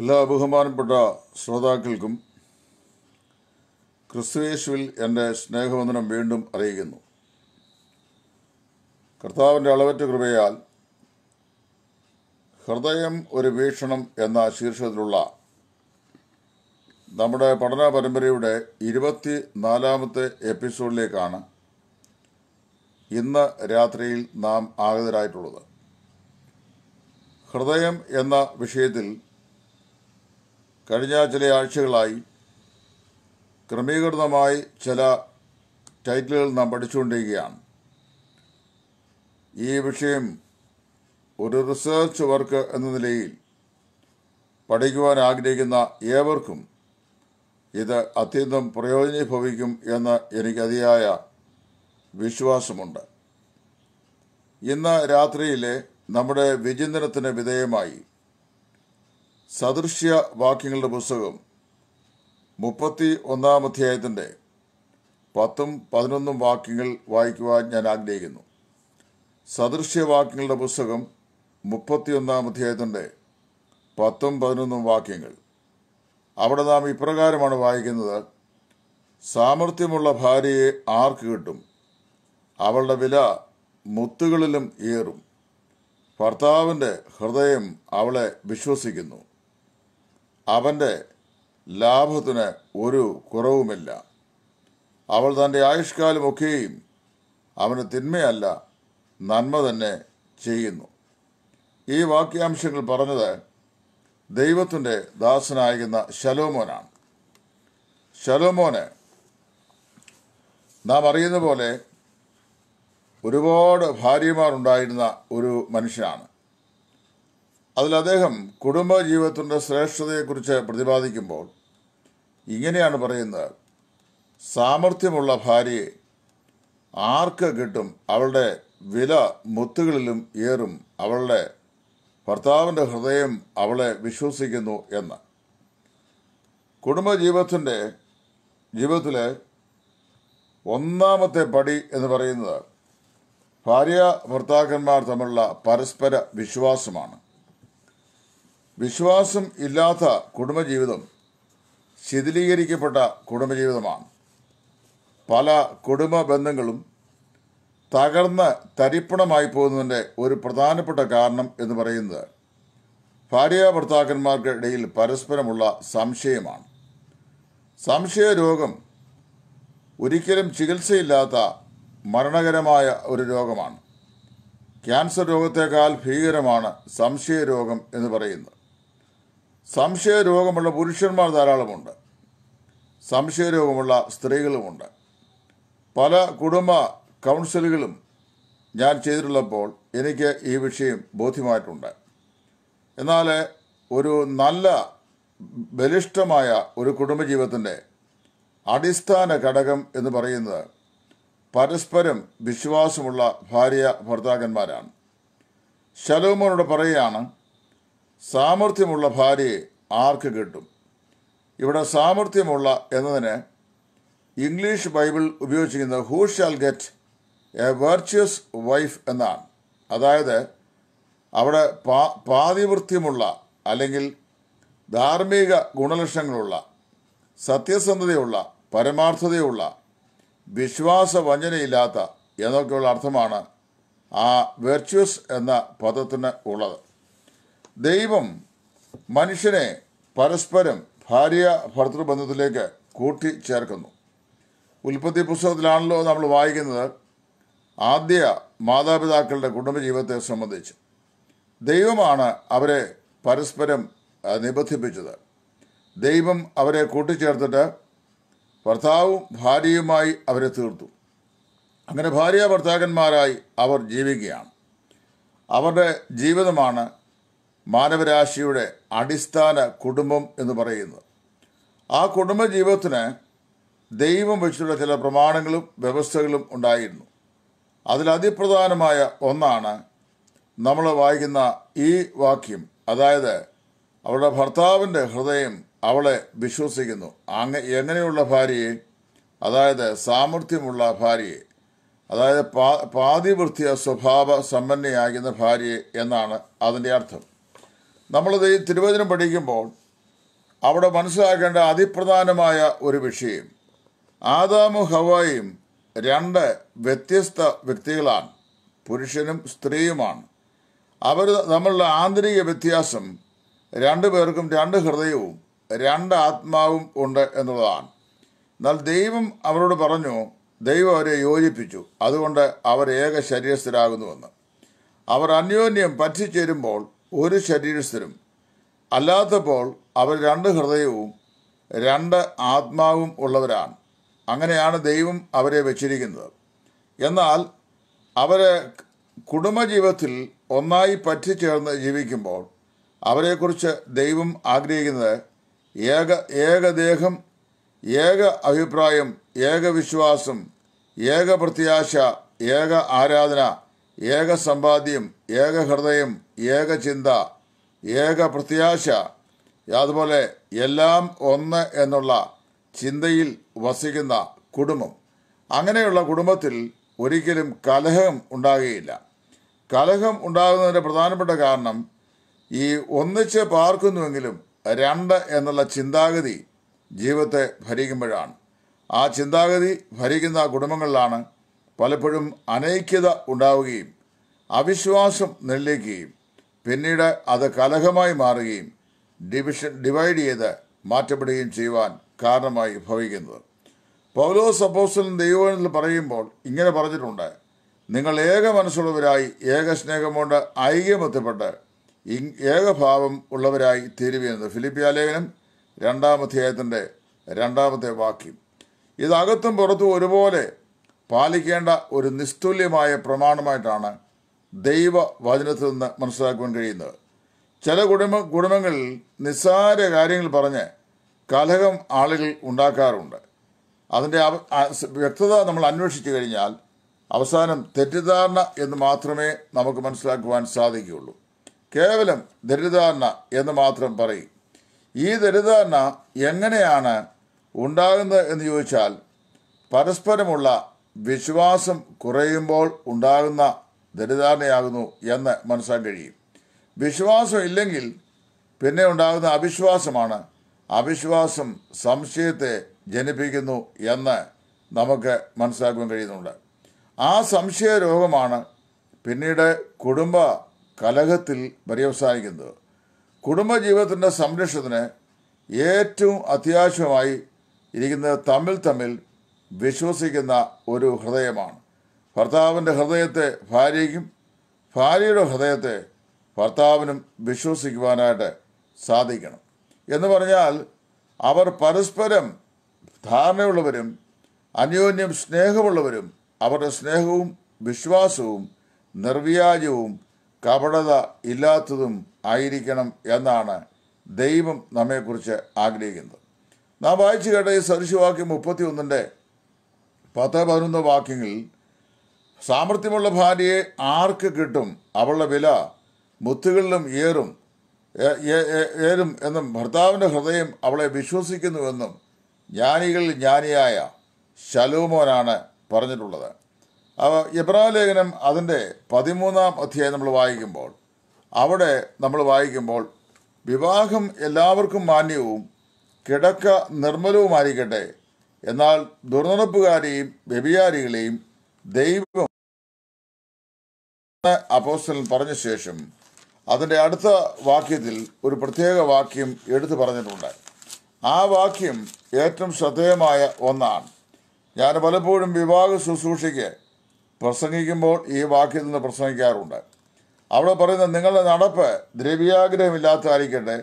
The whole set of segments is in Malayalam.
എല്ലാ ബഹുമാനപ്പെട്ട ശ്രോതാക്കൾക്കും ക്രിസ്തുവേശുവിൽ എൻ്റെ സ്നേഹവന്ദനം വീണ്ടും അറിയിക്കുന്നു കർത്താവിൻ്റെ അളവറ്റ കൃപയാൽ ഹൃദയം ഒരു വീക്ഷണം എന്ന ശീർഷകത്തിലുള്ള നമ്മുടെ പഠന പരമ്പരയുടെ ഇരുപത്തി നാലാമത്തെ എപ്പിസോഡിലേക്കാണ് ഇന്ന് രാത്രിയിൽ നാം ആഗതരായിട്ടുള്ളത് ഹൃദയം എന്ന വിഷയത്തിൽ കഴിഞ്ഞ ചില ആഴ്ചകളായി ക്രമീകൃതമായി ചില ടൈറ്റിലുകൾ നാം പഠിച്ചുകൊണ്ടിരിക്കുകയാണ് ഈ വിഷയം ഒരു റിസേർച്ച് വർക്ക് എന്ന നിലയിൽ പഠിക്കുവാൻ ആഗ്രഹിക്കുന്ന ഏവർക്കും ഇത് അത്യന്തം പ്രയോജനഭവിക്കും എന്ന് എനിക്ക് അതിയായ വിശ്വാസമുണ്ട് ഇന്ന് രാത്രിയിലെ നമ്മുടെ വിചിന്തനത്തിന് വിധേയമായി സദൃശ്യ വാക്യങ്ങളുടെ പുസ്തകം മുപ്പത്തി ഒന്നാം അധ്യായത്തിൻ്റെ പത്തും പതിനൊന്നും വാക്യങ്ങൾ വായിക്കുവാൻ ഞാൻ ആഗ്രഹിക്കുന്നു വാക്യങ്ങളുടെ പുസ്തകം മുപ്പത്തിയൊന്നാം അധ്യായത്തിൻ്റെ പത്തും പതിനൊന്നും വാക്യങ്ങൾ അവിടെ നാം ഇപ്രകാരമാണ് വായിക്കുന്നത് സാമർഥ്യമുള്ള ഭാര്യയെ ആർക്ക് കിട്ടും അവളുടെ വില മുത്തുകളിലും ഏറും ഭർത്താവിൻ്റെ ഹൃദയം അവളെ വിശ്വസിക്കുന്നു അവൻ്റെ ലാഭത്തിന് ഒരു കുറവുമില്ല അവൾ തൻ്റെ ആയുഷ്കാലമൊക്കെയും അവന് തിന്മയല്ല നന്മ തന്നെ ചെയ്യുന്നു ഈ വാക്യാംശങ്ങൾ പറഞ്ഞത് ദൈവത്തിൻ്റെ ദാസനായിരുന്ന ശലോമോനാണ് ശലോമോന് നാം അറിയുന്ന പോലെ ഒരുപാട് ഭാര്യമാരുണ്ടായിരുന്ന ഒരു മനുഷ്യനാണ് അതിൽ അദ്ദേഹം കുടുംബജീവിതത്തിൻ്റെ ശ്രേഷ്ഠതയെക്കുറിച്ച് പ്രതിപാദിക്കുമ്പോൾ ഇങ്ങനെയാണ് പറയുന്നത് സാമർഥ്യമുള്ള ഭാര്യയെ ആർക്ക് കിട്ടും അവളുടെ വില മുത്തുകളിലും ഏറും അവളുടെ ഭർത്താവിൻ്റെ ഹൃദയം അവളെ വിശ്വസിക്കുന്നു എന്ന് കുടുംബജീവിതത്തിൻ്റെ ജീവിതത്തിലെ ഒന്നാമത്തെ പടി എന്ന് പറയുന്നത് ഭാര്യ ഭർത്താക്കന്മാർ തമ്മിലുള്ള പരസ്പര വിശ്വാസമാണ് വിശ്വാസം ഇല്ലാത്ത കുടുംബജീവിതം ശിഥിലീകരിക്കപ്പെട്ട കുടുംബജീവിതമാണ് പല കുടുംബ ബന്ധങ്ങളും തകർന്ന് തരിപ്പണമായി പോകുന്നതിൻ്റെ ഒരു പ്രധാനപ്പെട്ട കാരണം എന്ന് പറയുന്നത് ഭാര്യ ഭർത്താക്കന്മാർക്കിടയിൽ പരസ്പരമുള്ള സംശയമാണ് സംശയ രോഗം ഒരിക്കലും ചികിത്സയില്ലാത്ത മരണകരമായ ഒരു രോഗമാണ് ക്യാൻസർ രോഗത്തെക്കാൾ ഭീകരമാണ് സംശയ രോഗം എന്ന് പറയുന്നത് സംശയരോഗമുള്ള പുരുഷന്മാർ ധാരാളമുണ്ട് സംശയരോഗമുള്ള സ്ത്രീകളുമുണ്ട് പല കുടുംബ കൗൺസിലുകളും ഞാൻ ചെയ്തിട്ടുള്ളപ്പോൾ എനിക്ക് ഈ വിഷയം ബോധ്യമായിട്ടുണ്ട് എന്നാൽ ഒരു നല്ല ബലിഷ്ഠമായ ഒരു കുടുംബജീവിതത്തിൻ്റെ അടിസ്ഥാന ഘടകം എന്ന് പറയുന്നത് പരസ്പരം വിശ്വാസമുള്ള ഭാര്യ ഭർത്താക്കന്മാരാണ് ശലോമോനോട് പറയുകയാണ് സാമർഥ്യമുള്ള ഭാര്യയെ ആർക്ക് കിട്ടും ഇവിടെ സാമർഥ്യമുള്ള എന്നതിന് ഇംഗ്ലീഷ് ബൈബിൾ ഉപയോഗിച്ചിരിക്കുന്നത് who shall get a virtuous wife എന്നാണ് അതായത് അവിടെ പാ പാതിവൃത്യമുള്ള അല്ലെങ്കിൽ ധാർമ്മിക ഗുണലക്ഷണങ്ങളുള്ള സത്യസന്ധതയുള്ള പരമാർത്ഥതയുള്ള വിശ്വാസ വഞ്ചനയില്ലാത്ത എന്നൊക്കെയുള്ള അർത്ഥമാണ് ആ വെർച്വസ് എന്ന പദത്തിന് ഉള്ളത് ദൈവം മനുഷ്യനെ പരസ്പരം ഭാര്യ ഭർത്തൃബന്ധത്തിലേക്ക് കൂട്ടിച്ചേർക്കുന്നു ഉൽപ്പത്തി പുസ്തകത്തിലാണല്ലോ നമ്മൾ വായിക്കുന്നത് ആദ്യ മാതാപിതാക്കളുടെ കുടുംബജീവിതത്തെ സംബന്ധിച്ച് ദൈവമാണ് അവരെ പരസ്പരം നിബന്ധിപ്പിച്ചത് ദൈവം അവരെ കൂട്ടിച്ചേർത്തിട്ട് ഭർത്താവും ഭാര്യയുമായി അവരെ തീർത്തു അങ്ങനെ ഭാര്യ ഭർത്താക്കന്മാരായി അവർ ജീവിക്കുകയാണ് അവരുടെ ജീവിതമാണ് മാനവരാശിയുടെ അടിസ്ഥാന കുടുംബം എന്ന് പറയുന്നത് ആ കുടുംബ ജീവിതത്തിന് ദൈവം വെച്ചിട്ടുള്ള ചില പ്രമാണങ്ങളും വ്യവസ്ഥകളും ഉണ്ടായിരുന്നു അതിലതിപ്രധാനമായ ഒന്നാണ് നമ്മൾ വായിക്കുന്ന ഈ വാക്യം അതായത് അവളുടെ ഭർത്താവിൻ്റെ ഹൃദയം അവളെ വിശ്വസിക്കുന്നു അങ്ങ എങ്ങനെയുള്ള ഭാര്യയെ അതായത് സാമർഥ്യമുള്ള ഭാര്യയെ അതായത് പാ പാതിവൃത്തിയ സ്വഭാവ സമ്പന്നയാകുന്ന ഭാര്യയെ എന്നാണ് അതിൻ്റെ അർത്ഥം നമ്മളത് ഈ തിരുവചനം പഠിക്കുമ്പോൾ അവിടെ മനസ്സിലാക്കേണ്ട അതിപ്രധാനമായ ഒരു വിഷയം ആദാമും ഹവായും രണ്ട് വ്യത്യസ്ത വ്യക്തികളാണ് പുരുഷനും സ്ത്രീയുമാണ് അവർ നമ്മളുടെ ആന്തരിക വ്യത്യാസം രണ്ടു പേർക്കും രണ്ട് ഹൃദയവും രണ്ട് ആത്മാവും ഉണ്ട് എന്നുള്ളതാണ് എന്നാൽ ദൈവം അവരോട് പറഞ്ഞു ദൈവം അവരെ യോജിപ്പിച്ചു അതുകൊണ്ട് അവർ ഏക ശരീരസ്ഥരാകുന്നുവെന്ന് അവർ അന്യോന്യം പറ്റിച്ചേരുമ്പോൾ ഒരു ശരീരസ്ഥരും അല്ലാത്തപ്പോൾ അവർ രണ്ട് ഹൃദയവും രണ്ട് ആത്മാവും ഉള്ളവരാണ് അങ്ങനെയാണ് ദൈവം അവരെ വച്ചിരിക്കുന്നത് എന്നാൽ അവരെ കുടുംബജീവിതത്തിൽ ഒന്നായി പറ്റിച്ചേർന്ന് ജീവിക്കുമ്പോൾ അവരെക്കുറിച്ച് ദൈവം ആഗ്രഹിക്കുന്നത് ഏക ഏകദേഹം ഏക അഭിപ്രായം ഏക വിശ്വാസം ഏക പ്രത്യാശ ഏക ആരാധന ഏക സമ്പാദ്യം ഏക ഹൃദയം ഏക ചിന്ത ഏക പ്രത്യാശ അതുപോലെ എല്ലാം ഒന്ന് എന്നുള്ള ചിന്തയിൽ വസിക്കുന്ന കുടുംബം അങ്ങനെയുള്ള കുടുംബത്തിൽ ഒരിക്കലും കലഹം ഉണ്ടാകുകയില്ല കലഹം ഉണ്ടാകുന്നതിൻ്റെ പ്രധാനപ്പെട്ട കാരണം ഈ ഒന്നിച്ച് പാർക്കുന്നുവെങ്കിലും രണ്ട് എന്നുള്ള ചിന്താഗതി ജീവിതത്തെ ഭരിക്കുമ്പോഴാണ് ആ ചിന്താഗതി ഭരിക്കുന്ന കുടുംബങ്ങളിലാണ് പലപ്പോഴും അനൈക്യത ഉണ്ടാവുകയും അവിശ്വാസം നിലനിൽക്കുകയും പിന്നീട് അത് കലഹമായി മാറുകയും ഡിവിഷൻ ഡിവൈഡ് ചെയ്ത് മാറ്റപ്പെടുകയും ചെയ്യുവാൻ കാരണമായി ഭവിക്കുന്നത് പൗലോസ് അപ്പോസ്റ്റലിൻ ദൈവത്തിൽ പറയുമ്പോൾ ഇങ്ങനെ പറഞ്ഞിട്ടുണ്ട് നിങ്ങൾ ഏക മനസ്സുള്ളവരായി ഏക സ്നേഹം കൊണ്ട് ഐക്യമത്യപ്പെട്ട് ഏകഭാവം ഉള്ളവരായി തീരുവെന്ന് ഫിലിപ്പിയ ലേഖനം രണ്ടാമധ്യായത്തിൻ്റെ രണ്ടാമത്തെ വാക്യം ഇതകത്തും പുറത്തും ഒരുപോലെ പാലിക്കേണ്ട ഒരു നിസ്തുല്യമായ പ്രമാണമായിട്ടാണ് ദൈവ വചനത്തിൽ നിന്ന് മനസ്സിലാക്കുവാൻ കഴിയുന്നത് ചില കുടുംബ കുടുംബങ്ങളിൽ നിസ്സാര കാര്യങ്ങൾ പറഞ്ഞ് കലഹം ആളുകൾ ഉണ്ടാക്കാറുണ്ട് അതിൻ്റെ വ്യക്തത നമ്മൾ അന്വേഷിച്ചു കഴിഞ്ഞാൽ അവസാനം തെറ്റിദ്ധാരണ എന്ന് മാത്രമേ നമുക്ക് മനസ്സിലാക്കുവാൻ സാധിക്കുകയുള്ളൂ കേവലം ദരിദ്ധാരണ എന്ന് മാത്രം പറയും ഈ ദരിദ്ധാരണ എങ്ങനെയാണ് ഉണ്ടാകുന്നത് എന്ന് ചോദിച്ചാൽ പരസ്പരമുള്ള വിശ്വാസം കുറയുമ്പോൾ ഉണ്ടാകുന്ന ധരിധാരണയാകുന്നു എന്ന് മനസ്സിലാക്കാൻ കഴിയും വിശ്വാസം ഇല്ലെങ്കിൽ പിന്നെ ഉണ്ടാകുന്ന അവിശ്വാസമാണ് അവിശ്വാസം സംശയത്തെ ജനിപ്പിക്കുന്നു എന്ന് നമുക്ക് മനസ്സിലാക്കാൻ കഴിയുന്നുണ്ട് ആ സംശയ രോഗമാണ് പിന്നീട് കുടുംബ കലഹത്തിൽ പര്യവസാനിക്കുന്നത് കുടുംബജീവിതത്തിൻ്റെ സംരക്ഷണത്തിന് ഏറ്റവും അത്യാവശ്യമായി ഇരിക്കുന്നത് തമ്മിൽ തമ്മിൽ വിശ്വസിക്കുന്ന ഒരു ഹൃദയമാണ് ഭർത്താവിൻ്റെ ഹൃദയത്തെ ഭാര്യയ്ക്കും ഭാര്യയുടെ ഹൃദയത്തെ ഭർത്താവിനും വിശ്വസിക്കുവാനായിട്ട് സാധിക്കണം എന്ന് പറഞ്ഞാൽ അവർ പരസ്പരം ധാരണയുള്ളവരും അന്യോന്യം സ്നേഹമുള്ളവരും അവരുടെ സ്നേഹവും വിശ്വാസവും നിർവ്യാജവും കപടത ഇല്ലാത്തതും ആയിരിക്കണം എന്നാണ് ദൈവം നമ്മെക്കുറിച്ച് ആഗ്രഹിക്കുന്നത് നാം വായിച്ചു കേട്ട ഈ സദൃശവാക്യം മുപ്പത്തി ഒന്നിൻ്റെ പത്ത് പതിനൊന്ന് വാക്യങ്ങളിൽ സാമർത്ഥ്യമുള്ള ഭാര്യയെ ആർക്ക് കിട്ടും അവളുടെ വില മുത്തുകളിലും ഏറും ഏറും എന്നും ഭർത്താവിൻ്റെ ഹൃദയം അവളെ വിശ്വസിക്കുന്നുവെന്നും ജ്ഞാനികളിൽ ജ്ഞാനിയായ ശലോമോനാണ് പറഞ്ഞിട്ടുള്ളത് അപ്പോൾ ഇബ്രാലേഖനം അതിൻ്റെ പതിമൂന്നാം അധ്യായം നമ്മൾ വായിക്കുമ്പോൾ അവിടെ നമ്മൾ വായിക്കുമ്പോൾ വിവാഹം എല്ലാവർക്കും മാന്യവും കിടക്ക നിർമ്മലവുമായിരിക്കട്ടെ എന്നാൽ ദുർനടപ്പുകാരെയും വ്യഭിചാരികളെയും ദൈവം അപ്പോസ്റ്റൽ പറഞ്ഞ ശേഷം അതിൻ്റെ അടുത്ത വാക്യത്തിൽ ഒരു പ്രത്യേക വാക്യം എടുത്തു പറഞ്ഞിട്ടുണ്ട് ആ വാക്യം ഏറ്റവും ശ്രദ്ധേയമായ ഒന്നാണ് ഞാൻ പലപ്പോഴും വിവാഹ ശുശ്രൂഷയ്ക്ക് പ്രസംഗിക്കുമ്പോൾ ഈ വാക്യത്തിൽ നിന്ന് പ്രസംഗിക്കാറുണ്ട് അവിടെ പറയുന്നത് നിങ്ങളുടെ നടപ്പ് ദ്രവ്യാഗ്രഹമില്ലാത്തതായിരിക്കട്ടെ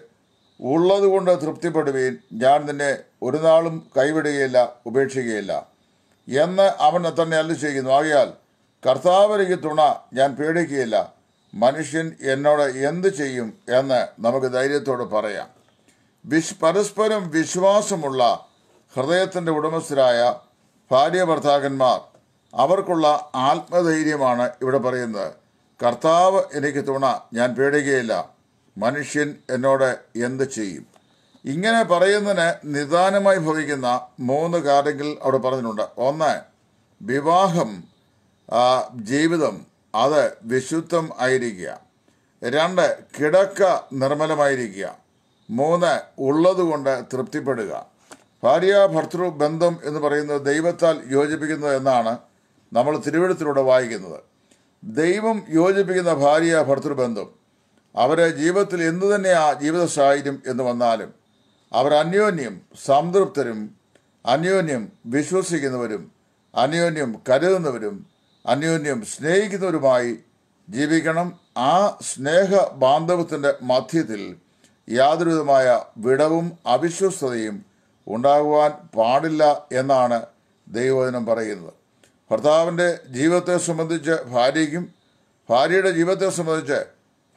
ഉള്ളതുകൊണ്ട് തൃപ്തിപ്പെടുവീൻ ഞാൻ നിന്നെ ഒരു നാളും കൈവിടുകയില്ല ഉപേക്ഷിക്കുകയില്ല എന്ന് അവൻ തന്നെ അല്ല ചെയ്യുന്നു ആകയാൽ കർത്താവ് എനിക്ക് തുണ ഞാൻ പേടിക്കുകയില്ല മനുഷ്യൻ എന്നോട് എന്ത് ചെയ്യും എന്ന് നമുക്ക് ധൈര്യത്തോട് പറയാം വിശ് പരസ്പരം വിശ്വാസമുള്ള ഹൃദയത്തിൻ്റെ ഉടമസ്ഥരായ ഭാര്യ ഭർത്താക്കന്മാർ അവർക്കുള്ള ആത്മധൈര്യമാണ് ഇവിടെ പറയുന്നത് കർത്താവ് എനിക്ക് തുണ ഞാൻ പേടിക്കുകയില്ല മനുഷ്യൻ എന്നോട് എന്ത് ചെയ്യും ഇങ്ങനെ പറയുന്നതിന് നിദാനമായി ഭവിക്കുന്ന മൂന്ന് കാര്യങ്ങൾ അവിടെ പറഞ്ഞിട്ടുണ്ട് ഒന്ന് വിവാഹം ആ ജീവിതം അത് വിശുദ്ധം ആയിരിക്കുക രണ്ട് കിടക്ക നിർമ്മലമായിരിക്കുക മൂന്ന് ഉള്ളതുകൊണ്ട് തൃപ്തിപ്പെടുക ഭാര്യ ഭർത്തൃ ബന്ധം എന്ന് പറയുന്നത് ദൈവത്താൽ യോജിപ്പിക്കുന്നത് എന്നാണ് നമ്മൾ തിരുവഴുത്തിലൂടെ വായിക്കുന്നത് ദൈവം യോജിപ്പിക്കുന്ന ഭാര്യ ഭർത്തൃ ബന്ധം അവരെ ജീവിതത്തിൽ എന്തു തന്നെ ആ ജീവിത സാഹചര്യം എന്ന് വന്നാലും അവർ അന്യോന്യം സംതൃപ്തരും അന്യോന്യം വിശ്വസിക്കുന്നവരും അന്യോന്യം കരുതുന്നവരും അന്യോന്യം സ്നേഹിക്കുന്നവരുമായി ജീവിക്കണം ആ സ്നേഹ ബാന്ധവത്തിൻ്റെ മധ്യത്തിൽ യാതൊരുവിധമായ വിടവും അവിശ്വസ്തയും ഉണ്ടാകുവാൻ പാടില്ല എന്നാണ് ദൈവവചനം പറയുന്നത് ഭർത്താവിൻ്റെ ജീവിതത്തെ സംബന്ധിച്ച് ഭാര്യയ്ക്കും ഭാര്യയുടെ ജീവിതത്തെ സംബന്ധിച്ച്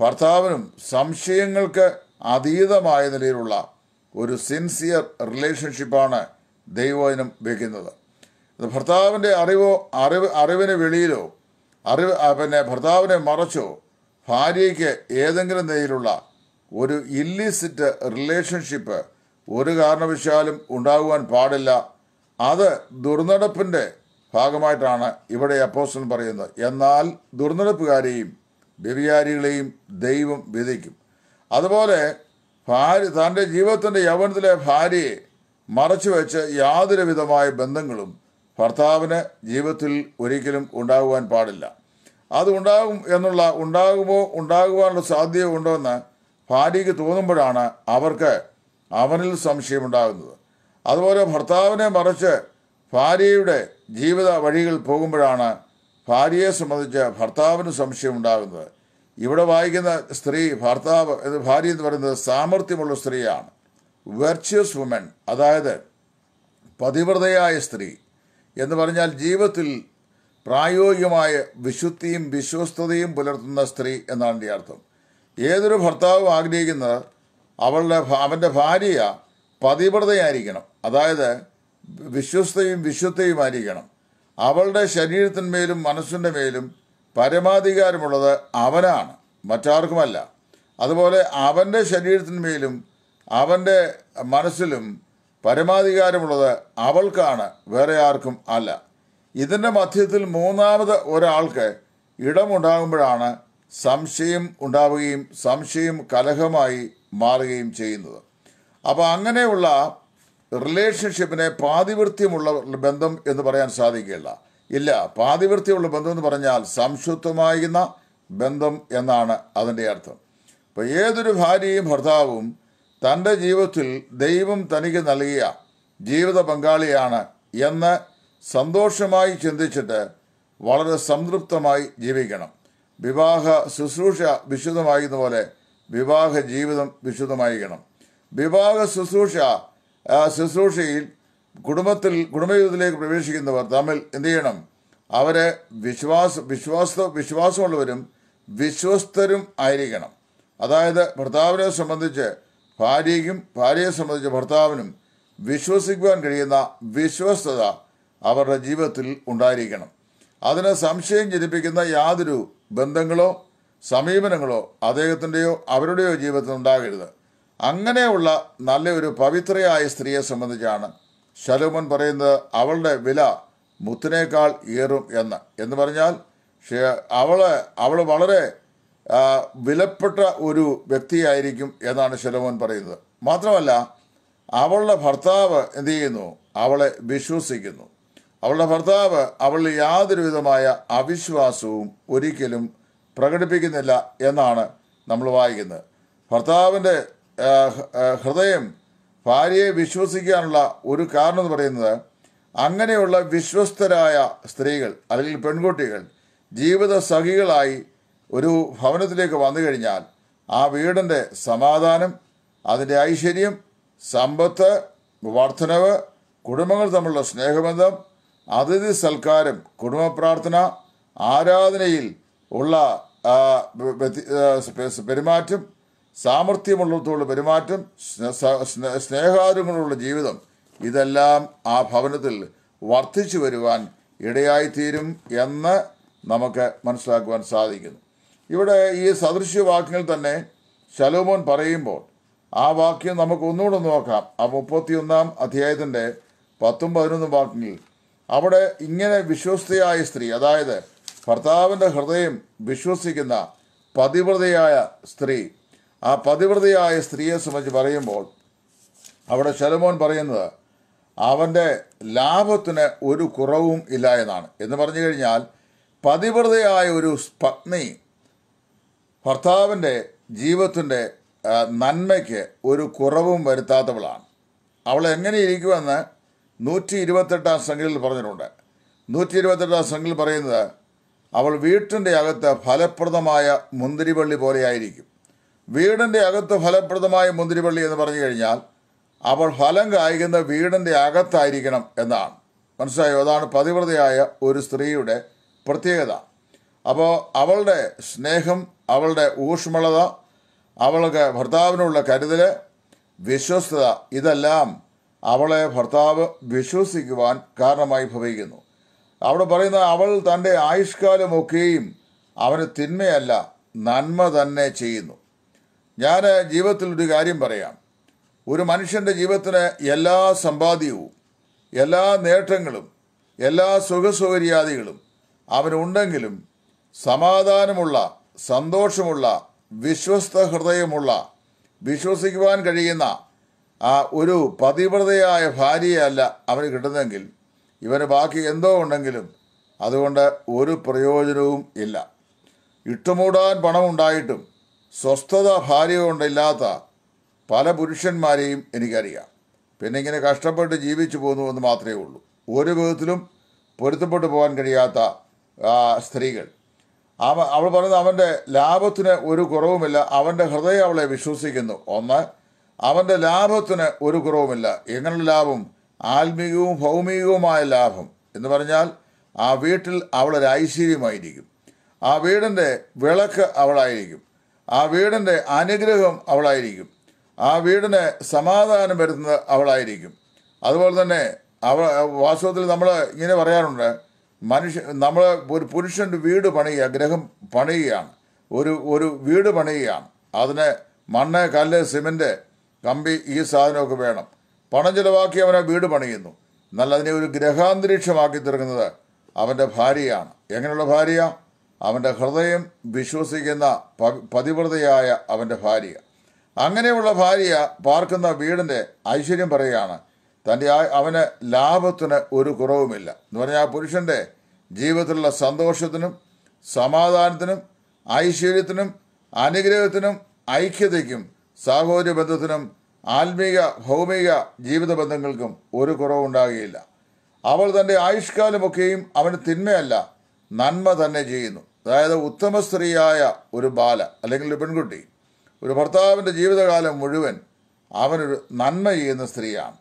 ഭർത്താവിനും സംശയങ്ങൾക്ക് അതീതമായ നിലയിലുള്ള ഒരു സിൻസിയർ റിലേഷൻഷിപ്പാണ് ദൈവവചനം വയ്ക്കുന്നത് ഭർത്താവിൻ്റെ അറിവോ അറിവ് അറിവിന് വെളിയിലോ അറിവ് പിന്നെ ഭർത്താവിനെ മറച്ചോ ഭാര്യയ്ക്ക് ഏതെങ്കിലും നിലയിലുള്ള ഒരു ഇല്ലിസിറ്റ് റിലേഷൻഷിപ്പ് ഒരു കാരണവശാലും ഉണ്ടാകുവാൻ പാടില്ല അത് ദുർനടപ്പിൻ്റെ ഭാഗമായിട്ടാണ് ഇവിടെ അപ്പോസ്റ്റൻ പറയുന്നത് എന്നാൽ ദുർനടപ്പുകാരെയും ബവിയാരികളെയും ദൈവം വിധിക്കും അതുപോലെ ഭാര്യ തൻ്റെ ജീവിതത്തിൻ്റെ യൗവനത്തിലെ ഭാര്യയെ മറച്ചു വെച്ച് യാതൊരു വിധമായ ബന്ധങ്ങളും ഭർത്താവിന് ജീവിതത്തിൽ ഒരിക്കലും ഉണ്ടാകുവാൻ പാടില്ല അത് ഉണ്ടാകും എന്നുള്ള ഉണ്ടാകുമോ ഉണ്ടാകുവാനുള്ള സാധ്യത ഉണ്ടോ എന്ന് ഭാര്യയ്ക്ക് തോന്നുമ്പോഴാണ് അവർക്ക് അവനിൽ സംശയമുണ്ടാകുന്നത് അതുപോലെ ഭർത്താവിനെ മറിച്ച് ഭാര്യയുടെ ജീവിത വഴികൾ പോകുമ്പോഴാണ് ഭാര്യയെ സംബന്ധിച്ച് ഭർത്താവിന് സംശയമുണ്ടാകുന്നത് ഇവിടെ വായിക്കുന്ന സ്ത്രീ ഭർത്താവ് ഭാര്യ എന്ന് പറയുന്നത് സാമർഥ്യമുള്ള സ്ത്രീയാണ് വെർച്വസ് വുമൻ അതായത് പതിവ്രതയായ സ്ത്രീ എന്ന് പറഞ്ഞാൽ ജീവിതത്തിൽ പ്രായോഗികമായ വിശുദ്ധിയും വിശ്വസ്തതയും പുലർത്തുന്ന സ്ത്രീ എന്നാണ് എൻ്റെ അർത്ഥം ഏതൊരു ഭർത്താവും ആഗ്രഹിക്കുന്നത് അവളുടെ അവൻ്റെ ഭാര്യ പതിവ്രതയായിരിക്കണം അതായത് വിശ്വസ്തയും ആയിരിക്കണം അവളുടെ ശരീരത്തിന്മേലും മനസ്സിൻ്റെ മേലും പരമാധികാരമുള്ളത് അവനാണ് മറ്റാർക്കുമല്ല അതുപോലെ അവൻ്റെ ശരീരത്തിന്മേലും അവൻ്റെ മനസ്സിലും പരമാധികാരമുള്ളത് അവൾക്കാണ് വേറെ ആർക്കും അല്ല ഇതിൻ്റെ മധ്യത്തിൽ മൂന്നാമത് ഒരാൾക്ക് ഇടമുണ്ടാകുമ്പോഴാണ് സംശയം ഉണ്ടാവുകയും സംശയം കലഹമായി മാറുകയും ചെയ്യുന്നത് അപ്പോൾ അങ്ങനെയുള്ള റിലേഷൻഷിപ്പിനെ പാതിവൃത്യമുള്ള ബന്ധം എന്ന് പറയാൻ സാധിക്കില്ല ഇല്ല പാതിവൃത്യമുള്ള ബന്ധം എന്ന് പറഞ്ഞാൽ സംശുദ്ധമായിരുന്ന ബന്ധം എന്നാണ് അതിൻ്റെ അർത്ഥം അപ്പോൾ ഏതൊരു ഭാര്യയും ഭർത്താവും തൻ്റെ ജീവിതത്തിൽ ദൈവം തനിക്ക് നൽകിയ ജീവിത പങ്കാളിയാണ് എന്ന് സന്തോഷമായി ചിന്തിച്ചിട്ട് വളരെ സംതൃപ്തമായി ജീവിക്കണം വിവാഹ ശുശ്രൂഷ വിശുദ്ധമായതുപോലെ പോലെ വിവാഹ ജീവിതം വിശുദ്ധമായിരിക്കണം വിവാഹ ശുശ്രൂഷ ശുശ്രൂഷയിൽ കുടുംബത്തിൽ കുടുംബജീവിതത്തിലേക്ക് പ്രവേശിക്കുന്നവർ തമ്മിൽ എന്ത് ചെയ്യണം അവരെ വിശ്വാസ വിശ്വാസ വിശ്വാസമുള്ളവരും വിശ്വസ്തരും ആയിരിക്കണം അതായത് ഭർത്താവിനെ സംബന്ധിച്ച് ഭാര്യയ്ക്കും ഭാര്യയെ സംബന്ധിച്ച ഭർത്താവിനും വിശ്വസിക്കുവാൻ കഴിയുന്ന വിശ്വസ്തത അവരുടെ ജീവിതത്തിൽ ഉണ്ടായിരിക്കണം അതിന് സംശയം ജനിപ്പിക്കുന്ന യാതൊരു ബന്ധങ്ങളോ സമീപനങ്ങളോ അദ്ദേഹത്തിൻ്റെയോ അവരുടെയോ ജീവിതത്തിൽ ഉണ്ടാകരുത് അങ്ങനെയുള്ള നല്ല ഒരു പവിത്രയായ സ്ത്രീയെ സംബന്ധിച്ചാണ് ശലോമൻ പറയുന്നത് അവളുടെ വില മുത്തിനേക്കാൾ ഏറും എന്ന് എന്ന് പറഞ്ഞാൽ അവള് അവൾ വളരെ വിലപ്പെട്ട ഒരു വ്യക്തിയായിരിക്കും എന്നാണ് ശലോമോൻ പറയുന്നത് മാത്രമല്ല അവളുടെ ഭർത്താവ് എന്തു ചെയ്യുന്നു അവളെ വിശ്വസിക്കുന്നു അവളുടെ ഭർത്താവ് അവളിൽ യാതൊരു വിധമായ അവിശ്വാസവും ഒരിക്കലും പ്രകടിപ്പിക്കുന്നില്ല എന്നാണ് നമ്മൾ വായിക്കുന്നത് ഭർത്താവിൻ്റെ ഹൃദയം ഭാര്യയെ വിശ്വസിക്കാനുള്ള ഒരു കാരണം എന്ന് പറയുന്നത് അങ്ങനെയുള്ള വിശ്വസ്തരായ സ്ത്രീകൾ അല്ലെങ്കിൽ പെൺകുട്ടികൾ ജീവിത സഖികളായി ഒരു ഭവനത്തിലേക്ക് വന്നു കഴിഞ്ഞാൽ ആ വീടിൻ്റെ സമാധാനം അതിൻ്റെ ഐശ്വര്യം സമ്പത്ത് വർധനവ് കുടുംബങ്ങൾ തമ്മിലുള്ള സ്നേഹബന്ധം അതിഥി സൽക്കാരം കുടുംബ പ്രാർത്ഥന ആരാധനയിൽ ഉള്ള പെരുമാറ്റം സാമർഥ്യമുള്ളിടത്തോളം പെരുമാറ്റം സ്നേഹാരുങ്ങളുള്ള ജീവിതം ഇതെല്ലാം ആ ഭവനത്തിൽ വർദ്ധിച്ചു വരുവാൻ ഇടയായിത്തീരും എന്ന് നമുക്ക് മനസ്സിലാക്കുവാൻ സാധിക്കുന്നു ഇവിടെ ഈ സദൃശ്യവാക്യങ്ങൾ തന്നെ ശലോമോൻ പറയുമ്പോൾ ആ വാക്യം നമുക്ക് ഒന്നുകൂടെ നോക്കാം ആ മുപ്പത്തിയൊന്നാം അധ്യായത്തിൻ്റെ പത്തും പതിനൊന്നും വാക്യങ്ങൾ അവിടെ ഇങ്ങനെ വിശ്വസ്തയായ സ്ത്രീ അതായത് ഭർത്താവിൻ്റെ ഹൃദയം വിശ്വസിക്കുന്ന പതിവ്രതയായ സ്ത്രീ ആ പതിവ്രതയായ സ്ത്രീയെ സംബന്ധിച്ച് പറയുമ്പോൾ അവിടെ ശലമോൻ പറയുന്നത് അവൻ്റെ ലാഭത്തിന് ഒരു കുറവും ഇല്ല എന്നാണ് എന്ന് പറഞ്ഞു കഴിഞ്ഞാൽ പതിവ്രതയായ ഒരു പത്നി ഭർത്താവിൻ്റെ ജീവിതത്തിൻ്റെ നന്മയ്ക്ക് ഒരു കുറവും വരുത്താത്തവളാണ് അവൾ എങ്ങനെ ഇരിക്കുമെന്ന് നൂറ്റി ഇരുപത്തെട്ടാം സംഖ്യയിൽ പറഞ്ഞിട്ടുണ്ട് നൂറ്റി ഇരുപത്തെട്ടാം സംഖ്യയിൽ പറയുന്നത് അവൾ വീട്ടിൻ്റെ അകത്ത് ഫലപ്രദമായ മുന്തിരിവള്ളി പോലെയായിരിക്കും വീടിൻ്റെ അകത്ത് ഫലപ്രദമായ മുന്തിരിവള്ളി എന്ന് പറഞ്ഞു കഴിഞ്ഞാൽ അവൾ ഫലം കായ്ക്കുന്ന വീടിൻ്റെ അകത്തായിരിക്കണം എന്നാണ് മനസ്സിലായോ അതാണ് പതിവ്രതയായ ഒരു സ്ത്രീയുടെ പ്രത്യേകത അപ്പോൾ അവളുടെ സ്നേഹം അവളുടെ ഊഷ്മളത അവൾക്ക് ഭർത്താവിനുള്ള കരുതൽ വിശ്വസ്തത ഇതെല്ലാം അവളെ ഭർത്താവ് വിശ്വസിക്കുവാൻ കാരണമായി ഭവിക്കുന്നു അവിടെ പറയുന്ന അവൾ തൻ്റെ ആയുഷ്കാലമൊക്കെയും അവന് തിന്മയല്ല നന്മ തന്നെ ചെയ്യുന്നു ഞാൻ ജീവിതത്തിൽ ഒരു കാര്യം പറയാം ഒരു മനുഷ്യൻ്റെ ജീവിതത്തിന് എല്ലാ സമ്പാദ്യവും എല്ലാ നേട്ടങ്ങളും എല്ലാ സുഖസൗകര്യാദികളും അവനുണ്ടെങ്കിലും സമാധാനമുള്ള സന്തോഷമുള്ള വിശ്വസ്ത ഹൃദയമുള്ള വിശ്വസിക്കുവാൻ കഴിയുന്ന ആ ഒരു പതിവ്രതയായ ഭാര്യയല്ല അവന് കിട്ടുന്നെങ്കിൽ ഇവന് ബാക്കി എന്തോ ഉണ്ടെങ്കിലും അതുകൊണ്ട് ഒരു പ്രയോജനവും ഇല്ല ഇട്ടുമൂടാൻ പണമുണ്ടായിട്ടും സ്വസ്ഥത ഭാര്യ കൊണ്ടില്ലാത്ത പല പുരുഷന്മാരെയും എനിക്കറിയാം പിന്നെ ഇങ്ങനെ കഷ്ടപ്പെട്ട് ജീവിച്ചു പോകുന്നു എന്ന് മാത്രമേ ഉള്ളൂ ഒരു വിധത്തിലും പൊരുത്തപ്പെട്ടു പോകാൻ കഴിയാത്ത സ്ത്രീകൾ അവ അവൾ പറയുന്നത് അവൻ്റെ ലാഭത്തിന് ഒരു കുറവുമില്ല അവൻ്റെ ഹൃദയം അവളെ വിശ്വസിക്കുന്നു ഒന്ന് അവൻ്റെ ലാഭത്തിന് ഒരു കുറവുമില്ല എങ്ങനെയുള്ള ലാഭം ആത്മീകവും ഭൗമികവുമായ ലാഭം എന്ന് പറഞ്ഞാൽ ആ വീട്ടിൽ അവളൊരു ഐശ്വര്യമായിരിക്കും ആ വീടിൻ്റെ വിളക്ക് അവളായിരിക്കും ആ വീടിൻ്റെ അനുഗ്രഹം അവളായിരിക്കും ആ വീടിന് സമാധാനം വരുന്നത് അവളായിരിക്കും അതുപോലെ തന്നെ അവ വാസ്തവത്തിൽ നമ്മൾ ഇങ്ങനെ പറയാറുണ്ട് മനുഷ്യ നമ്മൾ ഒരു പുരുഷൻ്റെ വീട് പണിയുക ഗ്രഹം പണിയുകയാണ് ഒരു ഒരു വീട് പണിയുകയാണ് അതിന് മണ്ണ് കല്ല് സിമെൻറ്റ് കമ്പി ഈ സാധനമൊക്കെ വേണം പണം ചിലവാക്കി അവനെ വീട് പണിയുന്നു എന്നാൽ അതിനെ ഒരു ഗ്രഹാന്തരീക്ഷമാക്കി തീർക്കുന്നത് അവൻ്റെ ഭാര്യയാണ് എങ്ങനെയുള്ള ഭാര്യ അവൻ്റെ ഹൃദയം വിശ്വസിക്കുന്ന പതിവ്രതയായ അവൻ്റെ ഭാര്യ അങ്ങനെയുള്ള ഭാര്യ പാർക്കുന്ന വീടിൻ്റെ ഐശ്വര്യം പറയുകയാണ് തൻ്റെ ആ അവന് ലാഭത്തിന് ഒരു കുറവുമില്ല എന്ന് പറഞ്ഞാൽ ആ പുരുഷൻ്റെ ജീവിതത്തിലുള്ള സന്തോഷത്തിനും സമാധാനത്തിനും ഐശ്വര്യത്തിനും അനുഗ്രഹത്തിനും ഐക്യതയ്ക്കും സാഹോദര്യ ബന്ധത്തിനും ആത്മീക ഭൗമിക ജീവിത ബന്ധങ്ങൾക്കും ഒരു കുറവുണ്ടാകുകയില്ല അവൾ തൻ്റെ ആയുഷ്കാലമൊക്കെയും അവന് തിന്മയല്ല നന്മ തന്നെ ചെയ്യുന്നു അതായത് ഉത്തമ സ്ത്രീയായ ഒരു ബാല അല്ലെങ്കിൽ ഒരു പെൺകുട്ടി ഒരു ഭർത്താവിൻ്റെ ജീവിതകാലം മുഴുവൻ അവനൊരു നന്മ ചെയ്യുന്ന സ്ത്രീയാണ്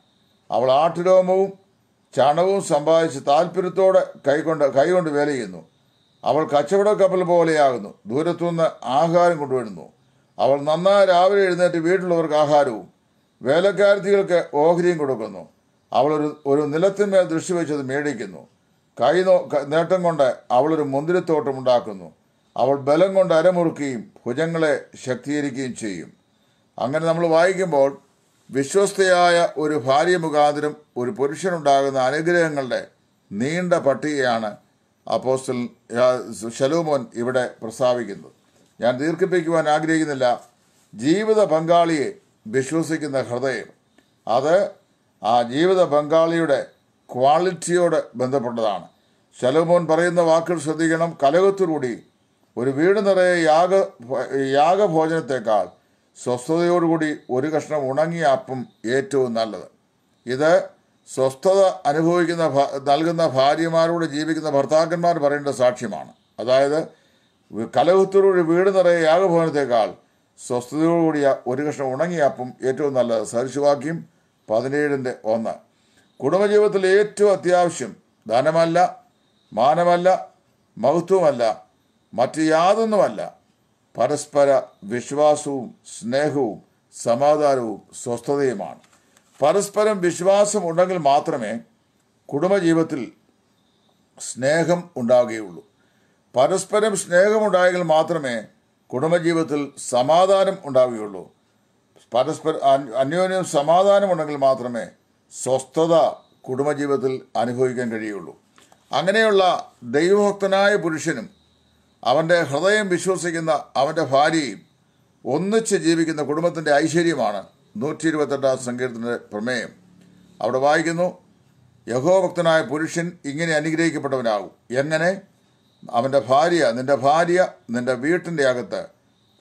അവൾ ആട്ടുരോമവും ചണവും സമ്പാദിച്ച് താല്പര്യത്തോടെ കൈകൊണ്ട് കൈകൊണ്ട് വേല ചെയ്യുന്നു അവൾ കച്ചവട കപ്പൽ പോലെയാകുന്നു ദൂരത്തുനിന്ന് ആഹാരം കൊണ്ടുവരുന്നു അവൾ നന്നായി രാവിലെ എഴുന്നേറ്റ് വീട്ടിലുള്ളവർക്ക് ആഹാരവും വേലക്കാരത്തികൾക്ക് ഓഹരിയും കൊടുക്കുന്നു അവൾ ഒരു ഒരു നിലത്തിന്മേൽ ദൃഷ്ടി വെച്ചത് മേടിക്കുന്നു കൈ നോ നേട്ടം കൊണ്ട് അവളൊരു മുന്തിരിത്തോട്ടം ഉണ്ടാക്കുന്നു അവൾ ബലം കൊണ്ട് അരമുറുക്കുകയും ഭുജങ്ങളെ ശക്തീകരിക്കുകയും ചെയ്യും അങ്ങനെ നമ്മൾ വായിക്കുമ്പോൾ വിശ്വസ്തയായ ഒരു ഭാര്യ മുഖാന്തരം ഒരു പുരുഷനുണ്ടാകുന്ന അനുഗ്രഹങ്ങളുടെ നീണ്ട പട്ടികയാണ് അപ്പോസ്റ്റൽ ശലോമോൻ ഇവിടെ പ്രസ്താവിക്കുന്നത് ഞാൻ ദീർഘിപ്പിക്കുവാൻ ആഗ്രഹിക്കുന്നില്ല ജീവിത പങ്കാളിയെ വിശ്വസിക്കുന്ന ഹൃദയം അത് ആ ജീവിത പങ്കാളിയുടെ ക്വാളിറ്റിയോട് ബന്ധപ്പെട്ടതാണ് ശലോമോൻ പറയുന്ന വാക്കുകൾ ശ്രദ്ധിക്കണം കലകത്തോടുകൂടി ഒരു വീട് നിറയെ യാഗ യാഗഭോജനത്തെക്കാൾ സ്വസ്ഥതയോടുകൂടി ഒരു കഷ്ണം ഉണങ്ങിയ അപ്പം ഏറ്റവും നല്ലത് ഇത് സ്വസ്ഥത അനുഭവിക്കുന്ന നൽകുന്ന ഭാര്യമാരോട് ജീവിക്കുന്ന ഭർത്താക്കന്മാർ പറയേണ്ട സാക്ഷ്യമാണ് അതായത് കലഹത്തോടൊരു വീട് നിറയെ യാഗഭവനത്തേക്കാൾ സ്വസ്ഥതയോടുകൂടിയ ഒരു കഷ്ണം ഉണങ്ങിയ അപ്പം ഏറ്റവും നല്ലത് സരിശുവാക്യം പതിനേഴിൻ്റെ ഒന്ന് കുടുംബജീവിതത്തിൽ ഏറ്റവും അത്യാവശ്യം ധനമല്ല മാനമല്ല മഹത്വമല്ല മറ്റ് യാതൊന്നുമല്ല പരസ്പര വിശ്വാസവും സ്നേഹവും സമാധാനവും സ്വസ്ഥതയുമാണ് പരസ്പരം വിശ്വാസം ഉണ്ടെങ്കിൽ മാത്രമേ കുടുംബജീവിതത്തിൽ സ്നേഹം ഉണ്ടാകുകയുള്ളൂ പരസ്പരം സ്നേഹമുണ്ടായെങ്കിൽ മാത്രമേ കുടുംബജീവിതത്തിൽ സമാധാനം ഉണ്ടാവുകയുള്ളൂ പരസ്പര അന്യോന്യം സമാധാനം ഉണ്ടെങ്കിൽ മാത്രമേ സ്വസ്ഥത കുടുംബജീവിതത്തിൽ അനുഭവിക്കാൻ കഴിയുള്ളൂ അങ്ങനെയുള്ള ദൈവഭക്തനായ പുരുഷനും അവൻ്റെ ഹൃദയം വിശ്വസിക്കുന്ന അവൻ്റെ ഭാര്യയും ഒന്നിച്ച് ജീവിക്കുന്ന കുടുംബത്തിൻ്റെ ഐശ്വര്യമാണ് നൂറ്റി ഇരുപത്തെട്ടാം സങ്കീർത്തനത്തിൻ്റെ പ്രമേയം അവിടെ വായിക്കുന്നു യഹോഭക്തനായ പുരുഷൻ ഇങ്ങനെ അനുഗ്രഹിക്കപ്പെട്ടവനാകും എങ്ങനെ അവൻ്റെ ഭാര്യ നിൻ്റെ ഭാര്യ നിൻ്റെ വീട്ടിൻ്റെ അകത്ത്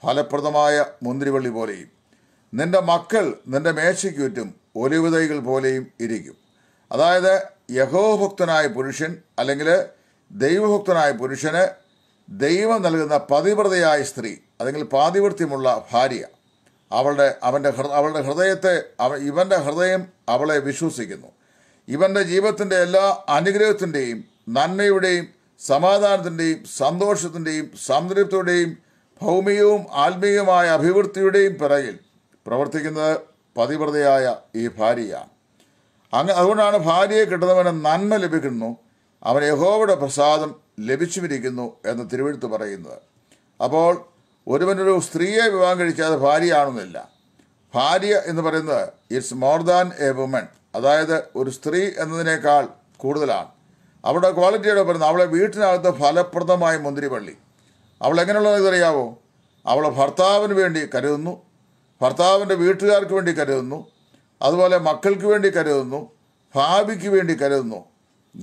ഫലപ്രദമായ മുന്തിരിവള്ളി പോലെയും നിൻ്റെ മക്കൾ നിൻ്റെ മേശയ്ക്കുറ്റും ഒലിവ് തൈകൾ പോലെയും ഇരിക്കും അതായത് യഹോഭക്തനായ പുരുഷൻ അല്ലെങ്കിൽ ദൈവഭക്തനായ പുരുഷന് ദൈവം നൽകുന്ന പതിവ്രതയായ സ്ത്രീ അല്ലെങ്കിൽ പാതിവൃത്യമുള്ള ഭാര്യ അവളുടെ അവൻ്റെ അവളുടെ ഹൃദയത്തെ അവ ഇവൻ്റെ ഹൃദയം അവളെ വിശ്വസിക്കുന്നു ഇവൻ്റെ ജീവിതത്തിൻ്റെ എല്ലാ അനുഗ്രഹത്തിൻ്റെയും നന്മയുടെയും സമാധാനത്തിൻ്റെയും സന്തോഷത്തിൻ്റെയും സംതൃപ്തിയുടെയും ഭൗമികവും ആത്മീയവുമായ അഭിവൃദ്ധിയുടെയും പിറകിൽ പ്രവർത്തിക്കുന്നത് പതിവ്രതയായ ഈ ഭാര്യയാണ് അങ്ങ് അതുകൊണ്ടാണ് ഭാര്യയെ കിട്ടുന്നവന് നന്മ ലഭിക്കുന്നു അവൻ യഹോവയുടെ പ്രസാദം ലഭിച്ചു വിരിക്കുന്നു എന്ന് തിരുവഴുത്ത് പറയുന്നത് അപ്പോൾ ഒരുവനൊരു സ്ത്രീയെ വിവാഹം കഴിച്ചാൽ അത് ഭാര്യയാണെന്നില്ല ഭാര്യ എന്ന് പറയുന്നത് it's more than a woman അതായത് ഒരു സ്ത്രീ എന്നതിനേക്കാൾ കൂടുതലാണ് അവളുടെ ക്വാളിറ്റിയുടെ പറയുന്നത് അവളെ വീട്ടിനകത്ത് ഫലപ്രദമായ മുന്തിരിവള്ളി അവൾ എങ്ങനെയുള്ളതെന്നറിയാവോ അവൾ ഭർത്താവിന് വേണ്ടി കരുതുന്നു ഭർത്താവിൻ്റെ വീട്ടുകാർക്ക് വേണ്ടി കരുതുന്നു അതുപോലെ മക്കൾക്ക് വേണ്ടി കരുതുന്നു ഭാവിക്ക് വേണ്ടി കരുതുന്നു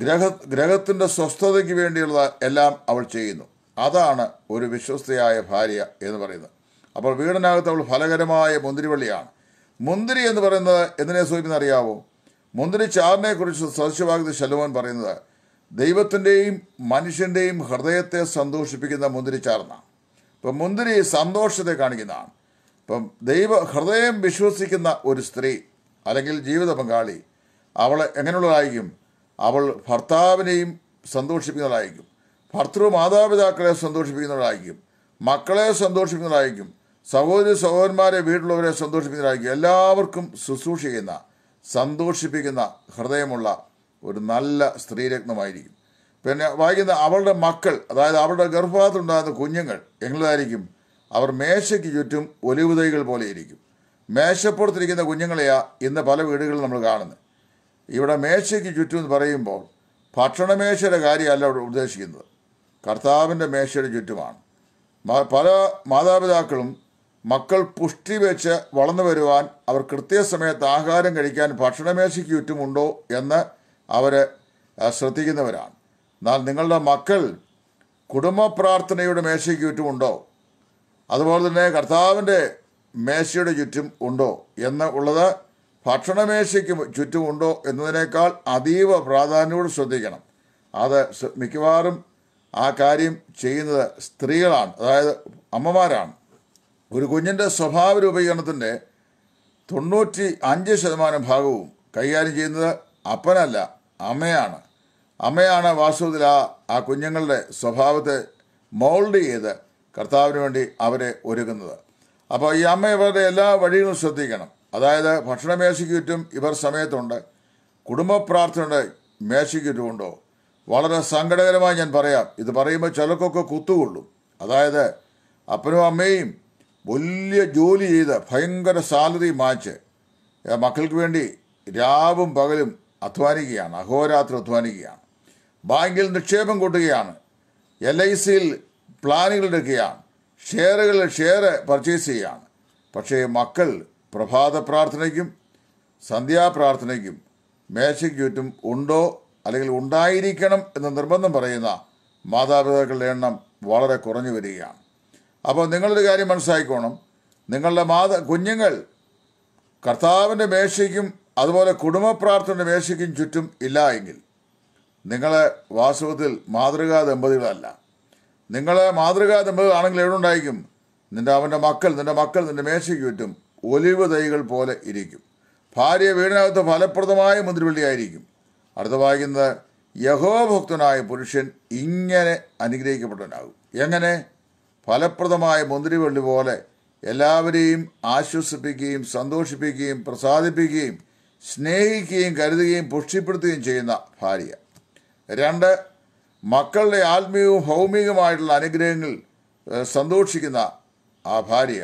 ഗ്രഹ ഗ്രഹത്തിൻ്റെ സ്വസ്ഥതയ്ക്ക് വേണ്ടിയുള്ള എല്ലാം അവൾ ചെയ്യുന്നു അതാണ് ഒരു വിശ്വസ്തയായ ഭാര്യ എന്ന് പറയുന്നത് അപ്പോൾ വീടിനകത്ത് അവൾ ഫലകരമായ മുന്തിരിവള്ളിയാണ് മുന്തിരി എന്ന് പറയുന്നത് എന്തിനെ സൂചിപ്പിക്കുന്ന അറിയാവോ മുന്തിരി ചാറിനെക്കുറിച്ച് സദസ്യഭാഗത്ത് ശലോമൻ പറയുന്നത് ദൈവത്തിൻ്റെയും മനുഷ്യൻ്റെയും ഹൃദയത്തെ സന്തോഷിപ്പിക്കുന്ന മുന്തിരി ചാർന്നാണ് ഇപ്പം മുന്തിരി സന്തോഷത്തെ കാണിക്കുന്നതാണ് ഇപ്പം ദൈവ ഹൃദയം വിശ്വസിക്കുന്ന ഒരു സ്ത്രീ അല്ലെങ്കിൽ ജീവിത പങ്കാളി അവൾ എങ്ങനെയുള്ളതായിരിക്കും അവൾ ഭർത്താവിനെയും സന്തോഷിപ്പിക്കുന്നതായിരിക്കും ഭർത്തൃ മാതാപിതാക്കളെ സന്തോഷിപ്പിക്കുന്നതായിരിക്കും മക്കളെ സന്തോഷിപ്പിക്കുന്നതായിരിക്കും സഹോദരി സഹോദരന്മാരെ വീട്ടിലുള്ളവരെ സന്തോഷിപ്പിക്കുന്നതായിരിക്കും എല്ലാവർക്കും ശുശ്രൂഷ ചെയ്യുന്ന സന്തോഷിപ്പിക്കുന്ന ഹൃദയമുള്ള ഒരു നല്ല സ്ത്രീരത്നമായിരിക്കും പിന്നെ വായിക്കുന്ന അവളുടെ മക്കൾ അതായത് അവളുടെ ഗർഭപാത്രമുണ്ടാകുന്ന കുഞ്ഞുങ്ങൾ എങ്ങനെയായിരിക്കും അവർ മേശയ്ക്ക് ചുറ്റും ഒലിവുതൈകൾ പോലെയിരിക്കും മേശപ്പുറത്തിരിക്കുന്ന കുഞ്ഞുങ്ങളെയാ ഇന്ന് പല വീടുകളിൽ നമ്മൾ കാണുന്നത് ഇവിടെ മേശയ്ക്ക് ചുറ്റും എന്ന് പറയുമ്പോൾ ഭക്ഷണമേശയുടെ കാര്യമല്ല അവിടെ ഉദ്ദേശിക്കുന്നത് കർത്താവിൻ്റെ മേശയുടെ ചുറ്റുമാണ് പല മാതാപിതാക്കളും മക്കൾ പുഷ്ടി വെച്ച് വളർന്നു വരുവാൻ അവർ കൃത്യസമയത്ത് ആഹാരം കഴിക്കാൻ ഭക്ഷണമേശയ്ക്ക് ചുറ്റുമുണ്ടോ എന്ന് അവർ ശ്രദ്ധിക്കുന്നവരാണ് എന്നാൽ നിങ്ങളുടെ മക്കൾ കുടുംബ പ്രാർത്ഥനയുടെ മേശയ്ക്ക് ചുറ്റുമുണ്ടോ അതുപോലെ തന്നെ കർത്താവിൻ്റെ മേശയുടെ ചുറ്റും ഉണ്ടോ എന്ന് ഉള്ളത് ഭക്ഷണമേശയ്ക്ക് ചുറ്റുമുണ്ടോ എന്നതിനേക്കാൾ അതീവ പ്രാധാന്യത്തോട് ശ്രദ്ധിക്കണം അത് മിക്കവാറും ആ കാര്യം ചെയ്യുന്നത് സ്ത്രീകളാണ് അതായത് അമ്മമാരാണ് ഒരു കുഞ്ഞിൻ്റെ സ്വഭാവ രൂപീകരണത്തിൻ്റെ തൊണ്ണൂറ്റി അഞ്ച് ശതമാനം ഭാഗവും കൈകാര്യം ചെയ്യുന്നത് അപ്പനല്ല അമ്മയാണ് അമ്മയാണ് വാസ്തവത്തിൽ ആ ആ കുഞ്ഞുങ്ങളുടെ സ്വഭാവത്തെ മോൾഡ് ചെയ്ത് കർത്താവിന് വേണ്ടി അവരെ ഒരുക്കുന്നത് അപ്പോൾ ഈ അമ്മ ഇവരുടെ എല്ലാ വഴികളും ശ്രദ്ധിക്കണം അതായത് ഭക്ഷണമേശയ്ക്ക് ചുറ്റും ഇവർ സമയത്തുണ്ട് കുടുംബ പ്രാർത്ഥനയുടെ മേശയ്ക്ക് ചുറ്റുമുണ്ടോ വളരെ സങ്കടകരമായി ഞാൻ പറയാം ഇത് പറയുമ്പോൾ ചിലർക്കൊക്കെ കുത്തുകൊള്ളും അതായത് അപ്പനും അമ്മയും വലിയ ജോലി ചെയ്ത് ഭയങ്കര സാലറി മാച്ച് മക്കൾക്ക് വേണ്ടി രാവും പകലും അധ്വാനിക്കുകയാണ് അഹോരാത്രി അധ്വാനിക്കുകയാണ് ബാങ്കിൽ നിക്ഷേപം കൂട്ടുകയാണ് എൽ ഐ സിയിൽ പ്ലാനുകൾ എടുക്കുകയാണ് ഷെയറുകളിൽ ഷെയർ പർച്ചേസ് ചെയ്യുകയാണ് പക്ഷേ മക്കൾ പ്രഭാത പ്രാർത്ഥനയ്ക്കും സന്ധ്യാപ്രാർത്ഥനയ്ക്കും മേശയ്ക്ക് ചുറ്റും ഉണ്ടോ അല്ലെങ്കിൽ ഉണ്ടായിരിക്കണം എന്ന് നിർബന്ധം പറയുന്ന മാതാപിതാക്കളുടെ എണ്ണം വളരെ കുറഞ്ഞു വരികയാണ് അപ്പോൾ നിങ്ങളൊരു കാര്യം മനസ്സിലാക്കിക്കോണം നിങ്ങളുടെ മാതാ കുഞ്ഞുങ്ങൾ കർത്താവിൻ്റെ മേശയ്ക്കും അതുപോലെ കുടുംബ പ്രാർത്ഥനയുടെ മേശയ്ക്കും ചുറ്റും ഇല്ല എങ്കിൽ നിങ്ങളെ വാസ്തവത്തിൽ മാതൃകാ ദമ്പതികളല്ല നിങ്ങളെ മാതൃകാ ദമ്പതികളാണെങ്കിൽ എവിടെ ഉണ്ടായിരിക്കും നിൻ്റെ അവൻ്റെ മക്കൾ നിൻ്റെ മക്കൾ നിൻ്റെ മേശയ്ക്ക് ചുറ്റും ഒലിവ് തൈകൾ പോലെ ഇരിക്കും ഭാര്യ വീടിനകത്ത് ഫലപ്രദമായ മുന്തിരിവള്ളിയായിരിക്കും അടുത്ത വായിക്കുന്നത് യഹോഭക്തനായ പുരുഷൻ ഇങ്ങനെ അനുഗ്രഹിക്കപ്പെട്ടവനാകും എങ്ങനെ ഫലപ്രദമായ മുന്തിരിവള്ളി പോലെ എല്ലാവരെയും ആശ്വസിപ്പിക്കുകയും സന്തോഷിപ്പിക്കുകയും പ്രസാദിപ്പിക്കുകയും സ്നേഹിക്കുകയും കരുതുകയും പുഷ്ടിപ്പെടുത്തുകയും ചെയ്യുന്ന ഭാര്യ രണ്ട് മക്കളുടെ ആത്മീയവും ഭൗമികമായിട്ടുള്ള അനുഗ്രഹങ്ങൾ സന്തോഷിക്കുന്ന ആ ഭാര്യ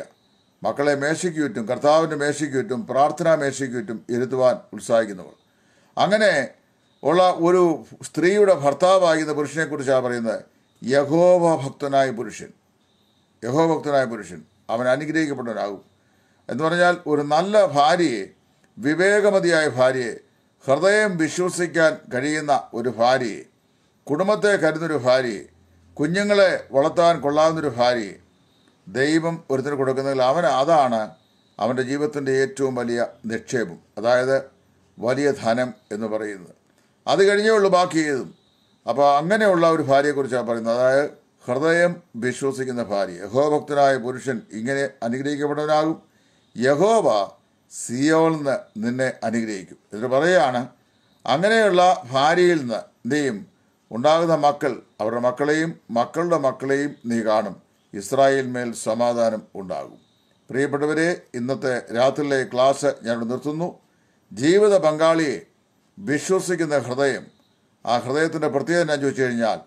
മക്കളെ മേശയ്ക്ക് ചുറ്റും കർത്താവിൻ്റെ മേശയ്ക്ക് ചുറ്റും പ്രാർത്ഥനാ മേശയ്ക്ക് ചുറ്റും ഇരുത്തുവാൻ ഉത്സാഹിക്കുന്നവൾ അങ്ങനെ ഉള്ള ഒരു സ്ത്രീയുടെ ഭർത്താവാകുന്ന പുരുഷനെക്കുറിച്ചാണ് പറയുന്നത് യഹോവ ഭക്തനായ പുരുഷൻ യഹോഭക്തനായ ഭക്തനായ പുരുഷൻ അവൻ അനുഗ്രഹിക്കപ്പെട്ടവനാകും എന്ന് പറഞ്ഞാൽ ഒരു നല്ല ഭാര്യയെ വിവേകമതിയായ ഭാര്യയെ ഹൃദയം വിശ്വസിക്കാൻ കഴിയുന്ന ഒരു ഭാര്യയെ കുടുംബത്തെ കരുതുന്നൊരു ഭാര്യയെ കുഞ്ഞുങ്ങളെ വളർത്താൻ കൊള്ളാവുന്നൊരു ഭാര്യയെ ദൈവം ഒരുത്തിന് കൊടുക്കുന്നതിൽ അവൻ അതാണ് അവൻ്റെ ജീവിതത്തിൻ്റെ ഏറ്റവും വലിയ നിക്ഷേപം അതായത് വലിയ ധനം എന്ന് പറയുന്നത് അത് കഴിഞ്ഞേ ഉള്ളൂ ബാക്കി ഏതും അപ്പോൾ അങ്ങനെയുള്ള ഒരു ഭാര്യയെക്കുറിച്ചാണ് പറയുന്നത് അതായത് ഹൃദയം വിശ്വസിക്കുന്ന ഭാര്യ യഹോഭക്തനായ പുരുഷൻ ഇങ്ങനെ അനുഗ്രഹിക്കപ്പെടുന്നവനാകും യഹോവ സിയോളിൽ നിന്ന് നിന്നെ അനുഗ്രഹിക്കും എന്നിട്ട് പറയുകയാണ് അങ്ങനെയുള്ള ഭാര്യയിൽ നീയും ഉണ്ടാകുന്ന മക്കൾ അവരുടെ മക്കളെയും മക്കളുടെ മക്കളെയും നീ കാണും ഇസ്രായേൽ മേൽ സമാധാനം ഉണ്ടാകും പ്രിയപ്പെട്ടവരെ ഇന്നത്തെ രാത്രിയിലെ ക്ലാസ് ഞാൻ നിർത്തുന്നു ജീവിത പങ്കാളിയെ വിശ്വസിക്കുന്ന ഹൃദയം ആ ഹൃദയത്തിൻ്റെ പ്രത്യേകത ഞാൻ ചോദിച്ചു കഴിഞ്ഞാൽ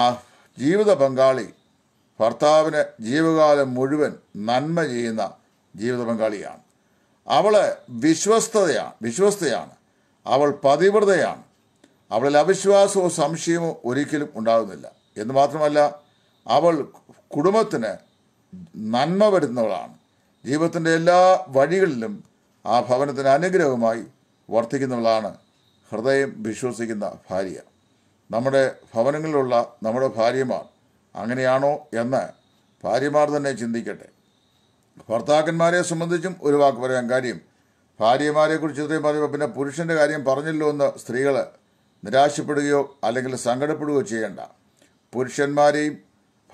ആ ജീവിത പങ്കാളി ഭർത്താവിന് ജീവകാലം മുഴുവൻ നന്മ ചെയ്യുന്ന ജീവിത പങ്കാളിയാണ് അവൾ വിശ്വസ്തയാണ് വിശ്വസ്തയാണ് അവൾ പതിവ്രതയാണ് അവളിൽ അവിശ്വാസവും സംശയമോ ഒരിക്കലും ഉണ്ടാകുന്നില്ല എന്ന് മാത്രമല്ല അവൾ കുടുംബത്തിന് നന്മ വരുന്നവളാണ് ജീവിതത്തിൻ്റെ എല്ലാ വഴികളിലും ആ ഭവനത്തിന് അനുഗ്രഹമായി വർദ്ധിക്കുന്നവളാണ് ഹൃദയം വിശ്വസിക്കുന്ന ഭാര്യ നമ്മുടെ ഭവനങ്ങളിലുള്ള നമ്മുടെ ഭാര്യമാർ അങ്ങനെയാണോ എന്ന് ഭാര്യമാർ തന്നെ ചിന്തിക്കട്ടെ ഭർത്താക്കന്മാരെ സംബന്ധിച്ചും ഒരു വാക്ക് പറയാൻ കാര്യം ഭാര്യമാരെക്കുറിച്ച് ഇത്രയും പറയുമ്പോൾ പിന്നെ പുരുഷൻ്റെ കാര്യം പറഞ്ഞില്ലോ എന്ന് സ്ത്രീകൾ നിരാശപ്പെടുകയോ അല്ലെങ്കിൽ സങ്കടപ്പെടുകയോ ചെയ്യേണ്ട പുരുഷന്മാരെയും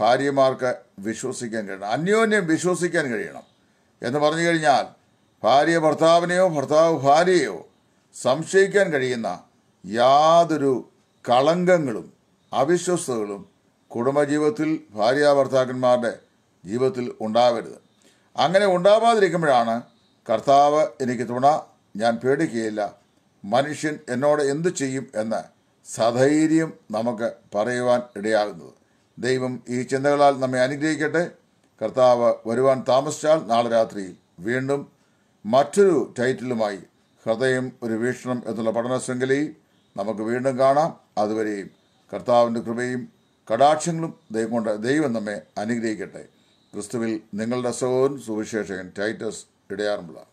ഭാര്യമാർക്ക് വിശ്വസിക്കാൻ കഴിയണം അന്യോന്യം വിശ്വസിക്കാൻ കഴിയണം എന്ന് പറഞ്ഞു കഴിഞ്ഞാൽ ഭാര്യ ഭർത്താവിനെയോ ഭർത്താവ് ഭാര്യയോ സംശയിക്കാൻ കഴിയുന്ന യാതൊരു കളങ്കങ്ങളും അവിശ്വസ്തകളും കുടുംബജീവിതത്തിൽ ഭാര്യ ഭർത്താക്കന്മാരുടെ ജീവിതത്തിൽ ഉണ്ടാവരുത് അങ്ങനെ ഉണ്ടാവാതിരിക്കുമ്പോഴാണ് കർത്താവ് എനിക്ക് തുണ ഞാൻ പേടിക്കുകയില്ല മനുഷ്യൻ എന്നോട് എന്തു ചെയ്യും എന്ന് സധൈര്യം നമുക്ക് പറയുവാൻ ഇടയാകുന്നത് ദൈവം ഈ ചിന്തകളാൽ നമ്മെ അനുഗ്രഹിക്കട്ടെ കർത്താവ് വരുവാൻ താമസിച്ചാൽ നാളെ രാത്രി വീണ്ടും മറ്റൊരു ടൈറ്റിലുമായി ഹൃദയം ഒരു വീക്ഷണം എന്നുള്ള പഠന ശൃംഖലയിൽ നമുക്ക് വീണ്ടും കാണാം അതുവരെയും കർത്താവിൻ്റെ കൃപയും കടാക്ഷങ്ങളും ദൈവം കൊണ്ട് ദൈവം നമ്മെ അനുഗ്രഹിക്കട്ടെ ക്രിസ്തുവിൽ നിങ്ങളുടെ സഹോദരൻ സുവിശേഷകൻ ടൈറ്റസ് ഇടയാറുമുള്ള